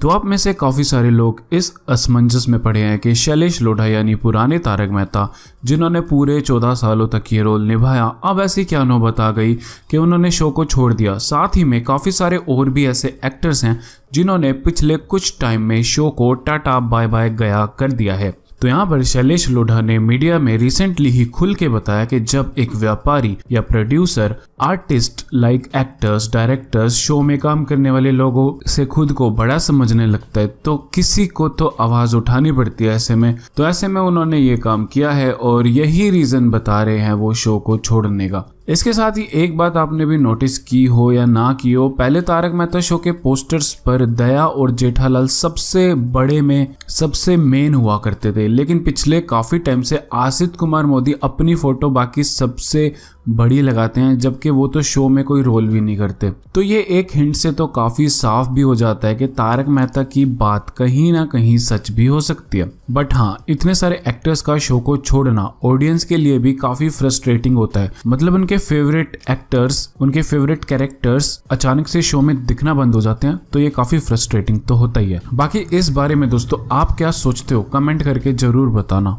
तो आप में से काफ़ी सारे लोग इस असमंजस में पड़े हैं कि शैलेश लोढ़ा यानी पुराने तारक मेहता जिन्होंने पूरे चौदह सालों तक ये रोल निभाया अब ऐसी क्या नौबत आ गई कि उन्होंने शो को छोड़ दिया साथ ही में काफ़ी सारे और भी ऐसे एक्टर्स हैं जिन्होंने पिछले कुछ टाइम में शो को टाटा बाय बाय गया कर दिया है तो यहाँ पर शैलेश लोढ़ा ने मीडिया में रिसेंटली ही खुल के बताया कि जब एक व्यापारी या producer artist like actors directors show में काम करने वाले लोगों से खुद को बड़ा समझने लगता है तो किसी को तो आवाज उठानी पड़ती है ऐसे में तो ऐसे में उन्होंने ये काम किया है और यही रीजन बता रहे हैं वो शो को छोड़ने का इसके साथ ही एक बात आपने भी नोटिस की हो या ना की हो पहले तारक मेहता शो के पोस्टर्स पर दया और जेठालाल सबसे बड़े में सबसे मेन हुआ करते थे लेकिन पिछले काफी टाइम से आसित कुमार मोदी अपनी फोटो बाकी सबसे बड़ी लगाते हैं जबकि वो तो शो में कोई रोल भी नहीं करते तो ये एक हिंट से तो काफी साफ भी हो जाता है कि तारक मेहता की बात कहीं ना कहीं सच भी हो सकती है बट हाँ इतने सारे एक्टर्स का शो को छोड़ना ऑडियंस के लिए भी काफी फ्रस्ट्रेटिंग होता है मतलब उनके फेवरेट एक्टर्स उनके फेवरेट कैरेक्टर्स अचानक से शो में दिखना बंद हो जाते हैं तो ये काफी फ्रस्ट्रेटिंग तो होता ही है बाकी इस बारे में दोस्तों आप क्या सोचते हो कमेंट करके जरूर बताना